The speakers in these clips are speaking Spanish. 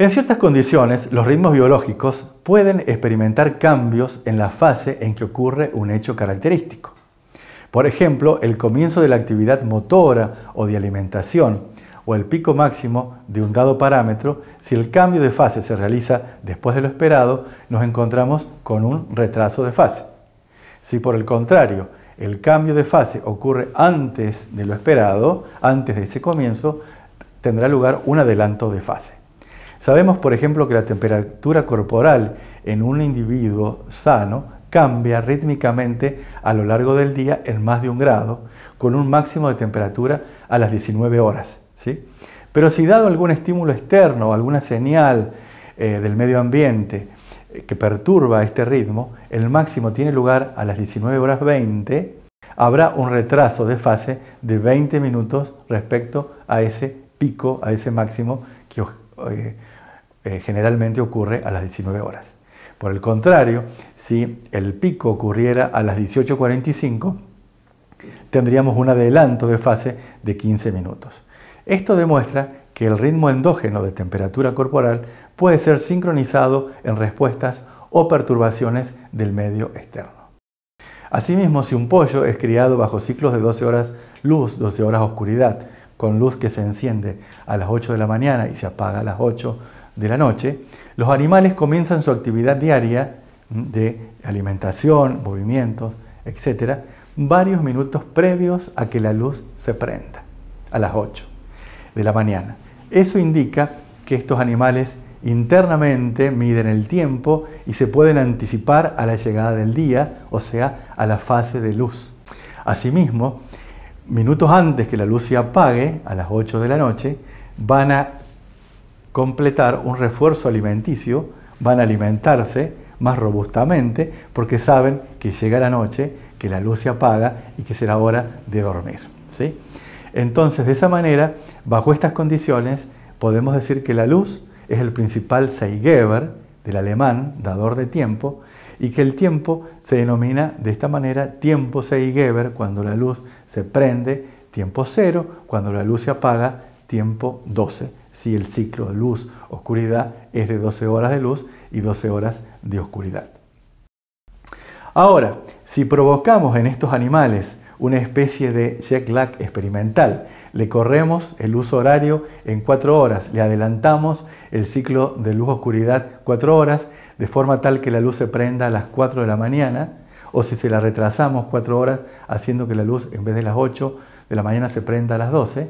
En ciertas condiciones, los ritmos biológicos pueden experimentar cambios en la fase en que ocurre un hecho característico. Por ejemplo, el comienzo de la actividad motora o de alimentación o el pico máximo de un dado parámetro, si el cambio de fase se realiza después de lo esperado, nos encontramos con un retraso de fase. Si por el contrario el cambio de fase ocurre antes de lo esperado, antes de ese comienzo, tendrá lugar un adelanto de fase. Sabemos, por ejemplo, que la temperatura corporal en un individuo sano cambia rítmicamente a lo largo del día en más de un grado, con un máximo de temperatura a las 19 horas. ¿sí? Pero si dado algún estímulo externo, o alguna señal eh, del medio ambiente eh, que perturba este ritmo, el máximo tiene lugar a las 19 horas 20, habrá un retraso de fase de 20 minutos respecto a ese pico, a ese máximo que eh, eh, generalmente ocurre a las 19 horas. Por el contrario, si el pico ocurriera a las 18.45, tendríamos un adelanto de fase de 15 minutos. Esto demuestra que el ritmo endógeno de temperatura corporal puede ser sincronizado en respuestas o perturbaciones del medio externo. Asimismo, si un pollo es criado bajo ciclos de 12 horas luz, 12 horas oscuridad, con luz que se enciende a las 8 de la mañana y se apaga a las 8 de la noche, los animales comienzan su actividad diaria mm, de alimentación, movimientos, etc., varios minutos previos a que la luz se prenda, a las 8 de la mañana. Eso indica que estos animales internamente miden el tiempo y se pueden anticipar a la llegada del día, o sea, a la fase de luz. Asimismo, minutos antes que la luz se apague, a las 8 de la noche, van a completar un refuerzo alimenticio, van a alimentarse más robustamente porque saben que llega la noche, que la luz se apaga y que será hora de dormir. Entonces, de esa manera, bajo estas condiciones, podemos decir que la luz es el principal Seigeber del alemán, dador de tiempo, y que el tiempo se denomina de esta manera tiempo Seigeber, cuando la luz se prende, tiempo cero, cuando la luz se apaga, tiempo 12. Si el ciclo de luz-oscuridad es de 12 horas de luz y 12 horas de oscuridad. Ahora, si provocamos en estos animales una especie de jet lag experimental le corremos el uso horario en cuatro horas, le adelantamos el ciclo de luz-oscuridad cuatro horas, de forma tal que la luz se prenda a las 4 de la mañana, o si se la retrasamos cuatro horas, haciendo que la luz en vez de las 8 de la mañana se prenda a las 12,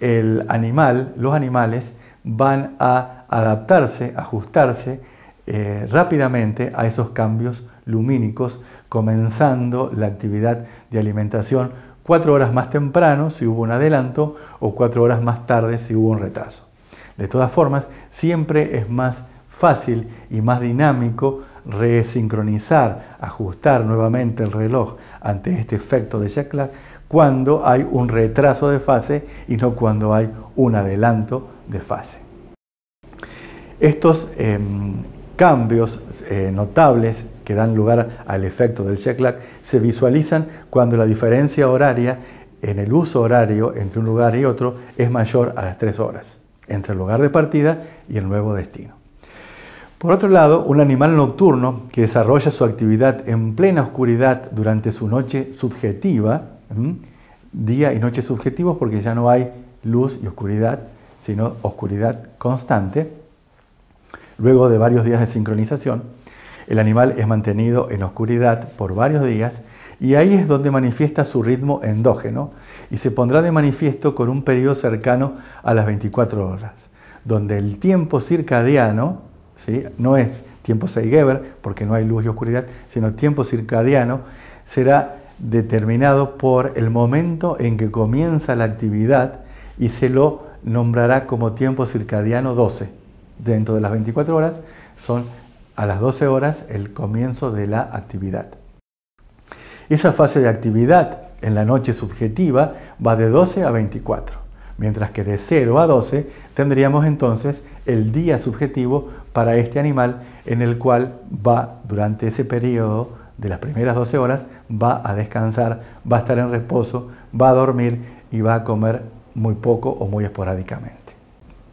el animal, los animales van a adaptarse, ajustarse eh, rápidamente a esos cambios lumínicos, comenzando la actividad de alimentación cuatro horas más temprano si hubo un adelanto o cuatro horas más tarde si hubo un retraso. De todas formas, siempre es más fácil y más dinámico resincronizar, ajustar nuevamente el reloj ante este efecto de Jack cuando hay un retraso de fase y no cuando hay un adelanto de fase. Estos em, cambios eh, notables que dan lugar al efecto del jet lag se visualizan cuando la diferencia horaria en el uso horario entre un lugar y otro es mayor a las tres horas, entre el lugar de partida y el nuevo destino. Por otro lado, un animal nocturno que desarrolla su actividad en plena oscuridad durante su noche subjetiva, día y noche subjetivos porque ya no hay luz y oscuridad, sino oscuridad constante, luego de varios días de sincronización, el animal es mantenido en oscuridad por varios días y ahí es donde manifiesta su ritmo endógeno y se pondrá de manifiesto con un periodo cercano a las 24 horas, donde el tiempo circadiano, ¿sí? no es tiempo Seigeber porque no hay luz y oscuridad, sino tiempo circadiano, será determinado por el momento en que comienza la actividad y se lo nombrará como tiempo circadiano 12. Dentro de las 24 horas son a las 12 horas el comienzo de la actividad. Esa fase de actividad en la noche subjetiva va de 12 a 24, mientras que de 0 a 12 tendríamos entonces el día subjetivo para este animal en el cual va durante ese periodo de las primeras 12 horas, va a descansar, va a estar en reposo, va a dormir y va a comer muy poco o muy esporádicamente.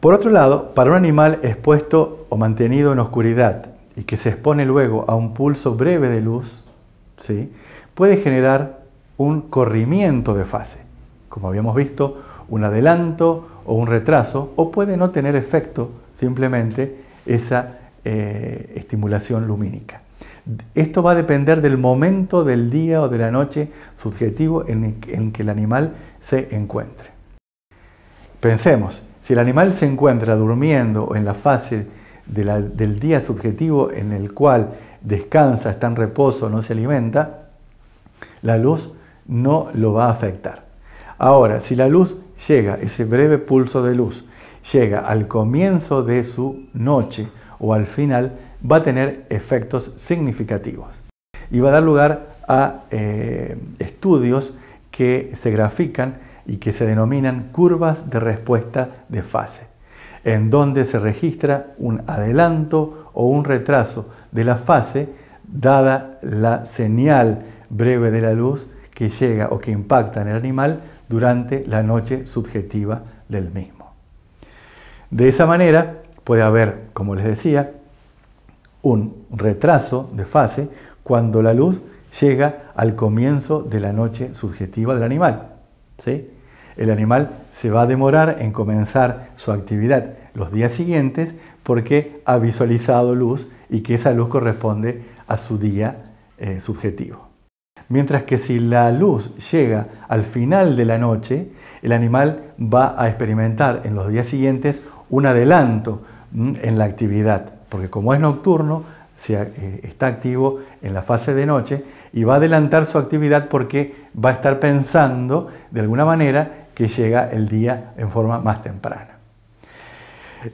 Por otro lado, para un animal expuesto o mantenido en oscuridad y que se expone luego a un pulso breve de luz, ¿sí? puede generar un corrimiento de fase, como habíamos visto, un adelanto o un retraso, o puede no tener efecto simplemente esa eh, estimulación lumínica. Esto va a depender del momento del día o de la noche subjetivo en, en que el animal se encuentre. Pensemos, si el animal se encuentra durmiendo o en la fase del día subjetivo en el cual descansa, está en reposo, no se alimenta, la luz no lo va a afectar. Ahora, si la luz llega, ese breve pulso de luz, llega al comienzo de su noche o al final, va a tener efectos significativos y va a dar lugar a eh, estudios que se grafican y que se denominan curvas de respuesta de fase en donde se registra un adelanto o un retraso de la fase dada la señal breve de la luz que llega o que impacta en el animal durante la noche subjetiva del mismo. De esa manera puede haber, como les decía, un retraso de fase cuando la luz llega al comienzo de la noche subjetiva del animal. El animal se va a demorar en comenzar su actividad los días siguientes porque ha visualizado luz y que esa luz corresponde a su día eh, subjetivo. Mientras que si la luz llega al final de la noche, el animal va a experimentar en los días siguientes un adelanto mm, en la actividad, porque como es nocturno, eh, está activo en la fase de noche y va a adelantar su actividad porque va a estar pensando de alguna manera que llega el día en forma más temprana.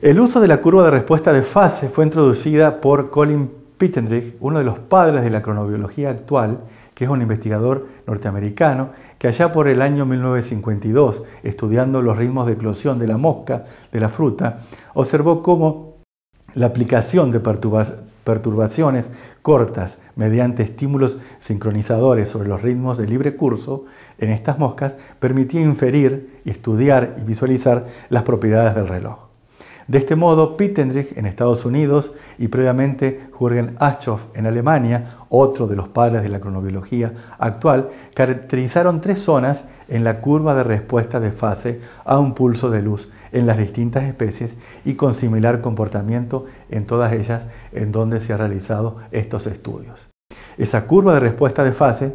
El uso de la curva de respuesta de fase fue introducida por Colin Pittendrich, uno de los padres de la cronobiología actual, que es un investigador norteamericano que allá por el año 1952, estudiando los ritmos de eclosión de la mosca, de la fruta, observó cómo la aplicación de perturbaciones cortas mediante estímulos sincronizadores sobre los ritmos de libre curso en estas moscas permitía inferir, estudiar y visualizar las propiedades del reloj. De este modo, Pittendrich en Estados Unidos y previamente Jürgen Aschoff en Alemania, otro de los padres de la cronobiología actual, caracterizaron tres zonas en la curva de respuesta de fase a un pulso de luz en las distintas especies y con similar comportamiento en todas ellas en donde se han realizado estos estudios. Esa curva de respuesta de fase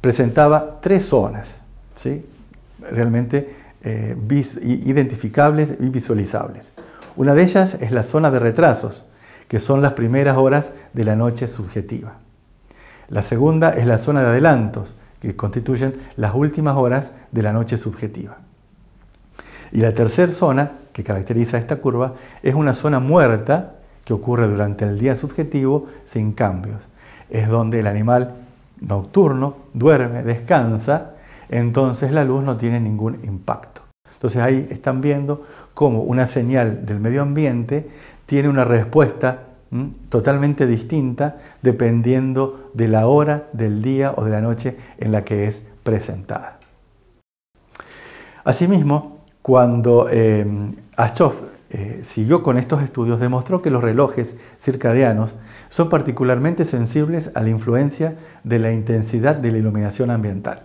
presentaba tres zonas, ¿sí? realmente eh, identificables y visualizables. Una de ellas es la zona de retrasos, que son las primeras horas de la noche subjetiva. La segunda es la zona de adelantos, que constituyen las últimas horas de la noche subjetiva. Y la tercera zona que caracteriza esta curva es una zona muerta que ocurre durante el día subjetivo sin cambios. Es donde el animal nocturno duerme, descansa, entonces la luz no tiene ningún impacto. Entonces ahí están viendo como una señal del medio ambiente tiene una respuesta totalmente distinta dependiendo de la hora, del día o de la noche en la que es presentada. Asimismo, cuando eh, eh, siguió con estos estudios, demostró que los relojes circadianos son particularmente sensibles a la influencia de la intensidad de la iluminación ambiental.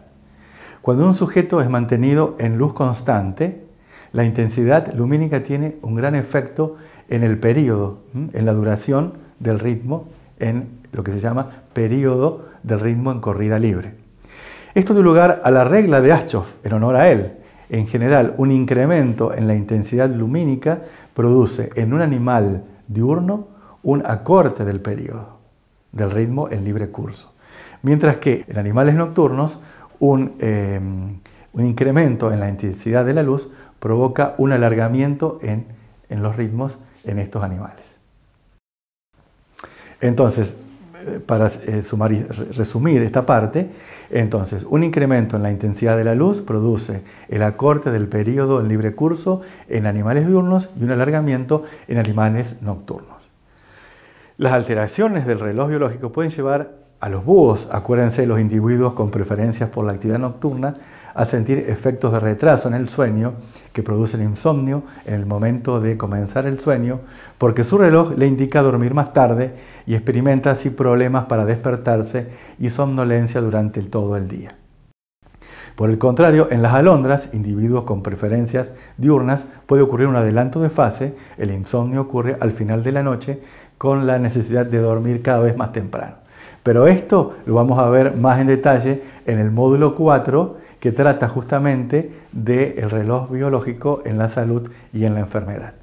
Cuando un sujeto es mantenido en luz constante, la intensidad lumínica tiene un gran efecto en el periodo, en la duración del ritmo, en lo que se llama periodo del ritmo en corrida libre. Esto dio lugar a la regla de Aschoff en honor a él. En general, un incremento en la intensidad lumínica produce en un animal diurno un acorte del periodo del ritmo en libre curso. Mientras que en animales nocturnos, un eh, incremento en la intensidad de la luz provoca un alargamiento en, los ritmos en estos animales. Entonces, eh, para eh, resumir esta parte, entonces un incremento en la intensidad de la luz produce el acorte del periodo en libre curso en animales diurnos y un alargamiento en animales nocturnos. Las alteraciones del reloj biológico pueden llevar a los búhos, acuérdense los individuos con preferencias por la actividad nocturna, a sentir efectos de retraso en el sueño que producen insomnio en el momento de comenzar el sueño, porque su reloj le indica dormir más tarde y experimenta así problemas para despertarse y somnolencia durante todo el día. Por el contrario, en las alondras, individuos con preferencias diurnas, puede ocurrir un adelanto de fase, el insomnio ocurre al final de la noche con la necesidad de dormir cada vez más temprano. Pero esto lo vamos a ver más en detalle en el módulo 4 que trata justamente del reloj biológico en la salud y en la enfermedad.